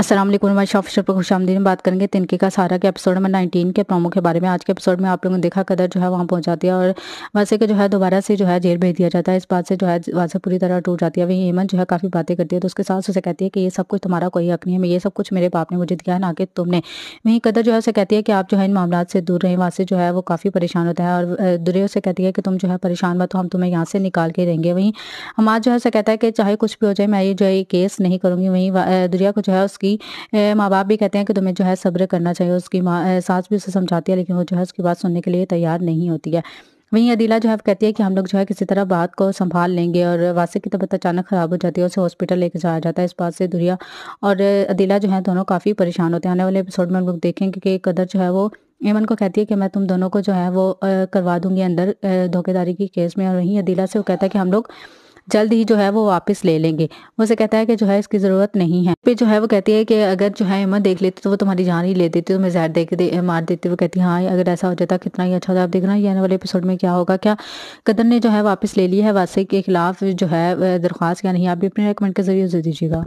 असल हमारे पर खुश आमदीन बात करेंगे तिनके का सारा के एपिसोड नंबर नाइनटीन के प्रोमो के बारे में आज के एपिसोड में आप लोगों ने देखा कदर जो है वहाँ पहुँच जाती है और वैसे को जो है दोबारा से जो है जेल भेज दिया जाता है इस बात से जो है वैसे पूरी तरह टूट जाती है वहीं हेमन जो है काफ़ी बातें करती है तो उसके साथ उसे कहती है कि ये सब कुछ तुम्हारा कोई हक नहीं है ये सब कुछ मेरे बाप ने मुझे दिया है ना कि तुमने वहीं कदर जो है उसे कहती है कि आप जो है इन मामला से दूर रहें वासे जो है वो काफ़ी परेशान होता है और दुरे उसे कहती है कि तुम जो है परेशान मत हो हम तुम्हें यहाँ से निकाल के रहेंगे वहीं हम जो है उसे कहता है कि चाहे कुछ भी हो जाए मैं ये जो है केस नहीं करूँगी वहीं दुरिया को जो है उसकी उसकी माँ बाप भी कहते हैं कि तुम्हें जो है सब्र करना चाहिए उसकी माँ सास भी उसे समझाती है लेकिन वो जो है उसकी बात सुनने के लिए तैयार नहीं होती है वहीं अदीला जो है कहती है कि हम लोग जो है किसी तरह बात को संभाल लेंगे और वासिक की तबीयत अचानक ख़राब हो जाती है उसे हॉस्पिटल लेके जाया जाता है इस बात से दुरिया और अदीला जो है दोनों काफ़ी परेशान होते हैं आने वाले एपिसोड में हम लोग देखेंगे कि कदर जो है वो एमन को कहती है कि मैं तुम दोनों को जो है वो करवा दूंगी अंदर धोखेदारी की केस में और वहीं अदीला से वो कहता है कि हम लोग जल्द ही जो है वो वापस ले लेंगे उसे कहता है कि जो है इसकी ज़रूरत नहीं है फिर जो है वो कहती है कि अगर जो है अमन देख लेती तो वो तुम्हारी जान ही ले देती मैं जहर देख दे मार देती वो कहती है हाँ अगर ऐसा हो जाता कितना ही अच्छा होता आप देखना ये आने वाले एपिसोड में क्या होगा क्या कदर ने जो है वापस ले लिया है वासे के खिलाफ जो है दरख्वास्त या नहीं आप भी अपने रिकमेंड के जरिए दे दीजिएगा